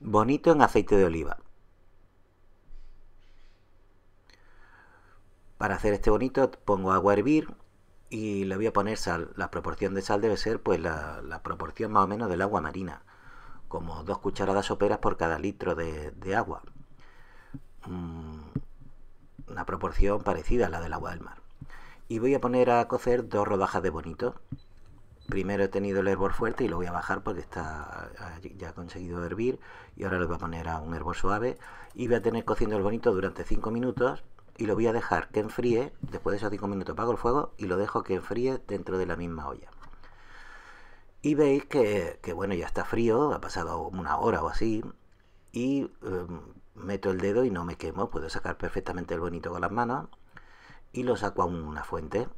Bonito en aceite de oliva. Para hacer este bonito pongo agua a hervir y le voy a poner sal. La proporción de sal debe ser pues la, proporción más o menos del agua marina, como dos cucharadas soperas por cada litro de, de agua. Mm, una proporción parecida a la del agua del mar. Y voy a poner a cocer dos rodajas de bonito primero he tenido el hervor fuerte y lo voy a bajar porque está ah, ya ha conseguido hervir y ahora lo voy a poner a un hervor suave y voy a tener cociendo el bonito durante 5 minutos y lo voy a dejar que enfríe, después de esos 5 minutos apago el fuego y lo dejo que enfríe dentro de la misma olla. Y veis que, bueno, ya está frío, ha pasado una hora o así y em, meto el dedo y no me quemo, puedo sacar perfectamente el bonito con las manos y lo saco a una fuente,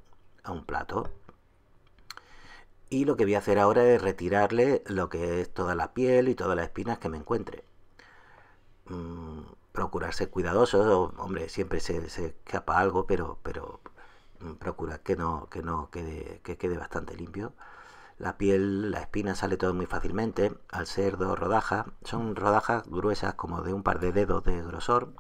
a un plato y lo que voy a hacer ahora es retirarle lo que es toda la piel y todas las espinas que me encuentre. Mm, procurar ser cuidadoso, hombre, siempre se, escapa algo, pero, pero mm, procurar que no, que no quede, que quede bastante limpio. La piel, la espina sale todo muy fácilmente, al ser dos rodajas, son rodajas gruesas como de un par de dedos de grosor,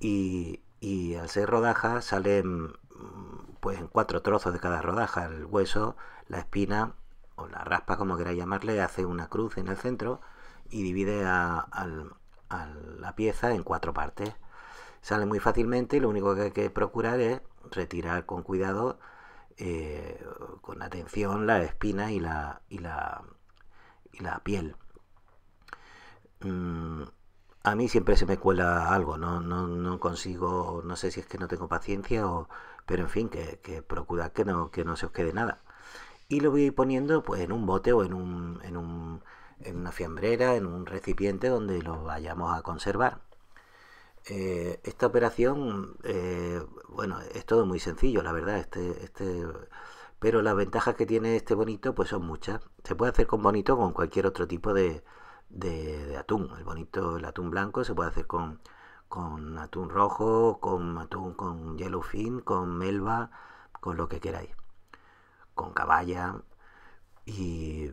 y, y al ser rodajas salen mm, pues en cuatro trozos de cada rodaja. El hueso, la espina o la raspa, como queráis llamarle, hace una cruz en el centro y divide a, la pieza en cuatro partes. Sale muy fácilmente y lo único que hay que procurar es retirar con cuidado, eh, con atención, la espina y la, y la, y la piel. Mm, a mí siempre se me cuela algo, no, consigo, no sé si es que no tengo paciencia o, pero en fin, que, que procurad que no, que no se os quede nada. Y lo voy poniendo pues en un bote o en un, en un en una fiambrera, en un recipiente donde lo vayamos a conservar. Eh, esta operación, eh, bueno, es todo muy sencillo, la verdad, este, este, pero las ventajas que tiene este bonito pues son muchas. Se puede hacer con bonito con cualquier otro tipo de, de, atún. El bonito, el atún blanco se puede hacer con, con atún rojo, con atún con yellowfin, con melva, con lo que queráis, con caballa. Y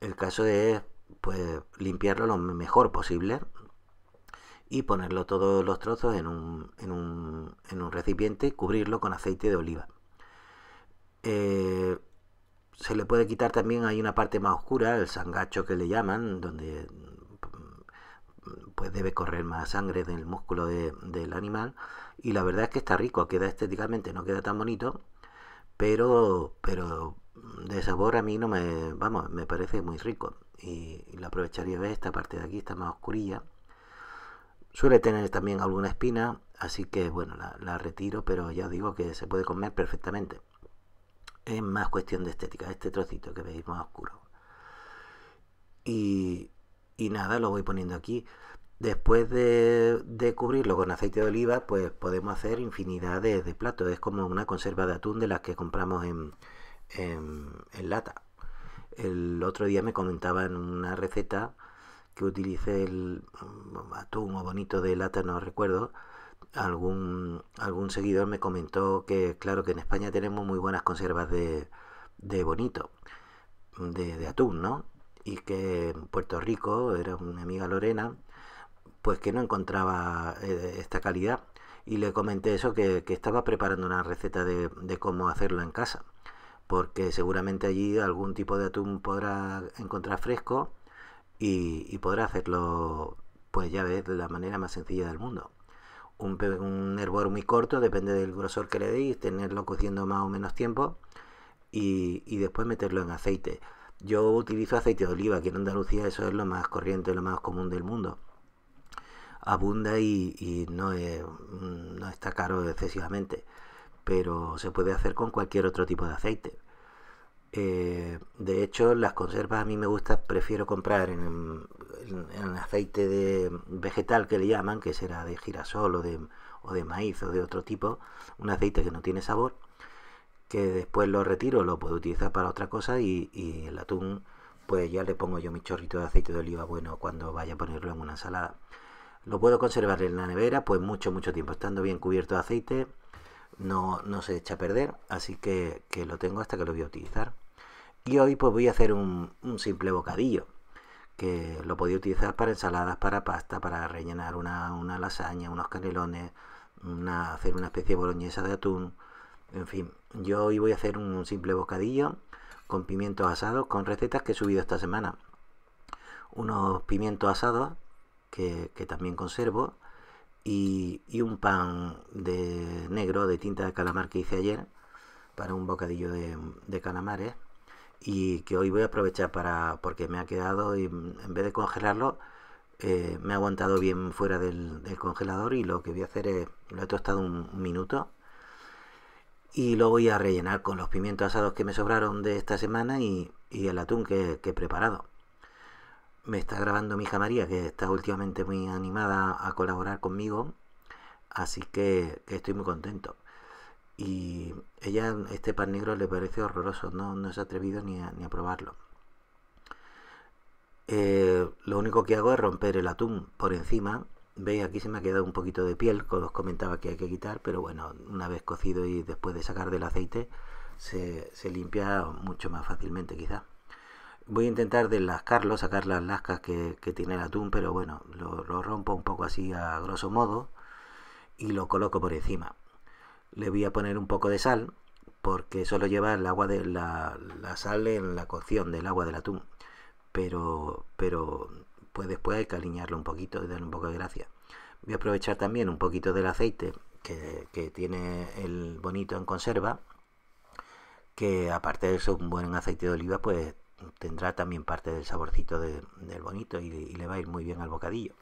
el caso es pues limpiarlo lo mejor posible y ponerlo todos los trozos en un, en un, en un recipiente y cubrirlo con aceite de oliva. Eh, le puede quitar también hay una parte más oscura, el sangacho que le llaman, donde pues debe correr más sangre del músculo del animal y la verdad es que está rico, queda estéticamente, no queda tan bonito, pero pero de sabor a mí no me, vamos, me parece muy rico y, la aprovecharía de esta parte de aquí, está más oscurilla. Suele tener también alguna espina, así que bueno, la, la retiro, pero ya digo que se puede comer perfectamente es más cuestión de estética, este trocito que veis más oscuro. Y, y nada, lo voy poniendo aquí. Después de, de, cubrirlo con aceite de oliva, pues podemos hacer infinidades de, platos. Es como una conserva de atún de las que compramos en, lata. El otro día me comentaban una receta que utilicé el mm, atún o bonito de lata, no recuerdo, algún, algún seguidor me comentó que, claro, que en España tenemos muy buenas conservas de, de bonito, de, atún, ¿no? Y que en Puerto Rico, era una amiga Lorena, pues que no encontraba eh, esta calidad. Y le comenté eso, que, estaba preparando una receta de, cómo hacerlo en casa porque seguramente allí algún tipo de atún podrá encontrar fresco y, y, podrá hacerlo, pues ya ves, de la manera más sencilla del mundo un, un hervor muy corto, depende del grosor que le deis, tenerlo cociendo más o menos tiempo y, después meterlo en aceite. Yo utilizo aceite de oliva, que en Andalucía eso es lo más corriente, lo más común del mundo. Abunda y, no, es, no está caro excesivamente, pero se puede hacer con cualquier otro tipo de aceite. Eh, de hecho, las conservas a mí me gusta, prefiero comprar en, el, aceite de vegetal que le llaman, que será de girasol o de, maíz o de otro tipo, un aceite que no tiene sabor, que después lo retiro, lo puedo utilizar para otra cosa y, el atún, pues ya le pongo yo mi chorrito de aceite de oliva bueno cuando vaya a ponerlo en una ensalada. Lo puedo conservar en la nevera, pues mucho, mucho tiempo, estando bien cubierto de aceite, no, no se echa a perder, así que, lo tengo hasta que lo voy a utilizar. Y hoy pues voy a hacer un simple bocadillo que lo podía utilizar para ensaladas, para pasta, para rellenar una, lasaña, unos canelones, hacer una especie de boloñesa de atún. En fin, yo hoy voy a hacer un simple bocadillo con pimientos asados, con recetas que he subido esta semana. Unos pimientos asados que, también conservo y, un pan de negro de tinta de calamar que hice ayer para un bocadillo de, de calamares y que hoy voy a aprovechar para porque me ha quedado y en vez de congelarlo eh, me ha aguantado bien fuera del, congelador y lo que voy a hacer es lo he tostado un minuto y lo voy a rellenar con los pimientos asados que me sobraron de esta semana y, el atún que, he preparado me está grabando mi hija María que está últimamente muy animada a colaborar conmigo así que estoy muy contento y ella, este pan negro le parece horroroso, no, no se ha atrevido ni a, probarlo. Eh, lo único que hago es romper el atún por encima. Veis, aquí se me ha quedado un poquito de piel, como os comentaba que hay que quitar, pero bueno, una vez cocido y después de sacar del aceite, se, limpia mucho más fácilmente quizás Voy a intentar deslascarlo, sacar las lascas que, tiene el atún, pero bueno, lo rompo un poco así a grosso modo y lo coloco por encima le voy a poner un poco de sal porque solo lleva el agua de la, sal en la cocción del agua del atún pero pero pues después hay que alinearlo un poquito y darle un poco de gracia voy a aprovechar también un poquito del aceite que, tiene el bonito en conserva que aparte de ser un buen aceite de oliva pues tendrá también parte del saborcito del bonito y, le va a ir muy bien al bocadillo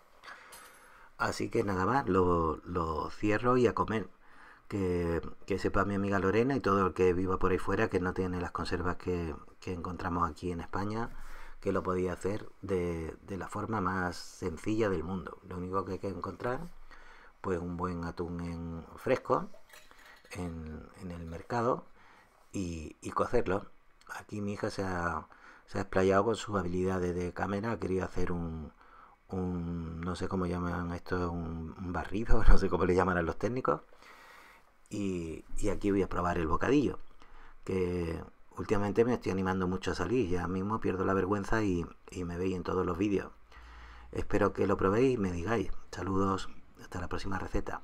así que nada más lo, lo cierro y a comer que, sepa mi amiga Lorena y todo el que viva por ahí fuera que no tiene las conservas que, encontramos aquí en España, que lo podía hacer de, la forma más sencilla del mundo. Lo único que hay que encontrar, pues un buen atún en fresco en, el mercado y, cocerlo. Aquí mi hija se ha, explayado con sus habilidades de cámara, ha querido hacer un, no sé cómo llaman esto, un, barrido, no sé cómo le llaman a los técnicos, y, aquí voy a probar el bocadillo, que últimamente me estoy animando mucho a salir, ya mismo pierdo la vergüenza y, y me veis en todos los vídeos. Espero que lo probéis y me digáis. Saludos, hasta la próxima receta.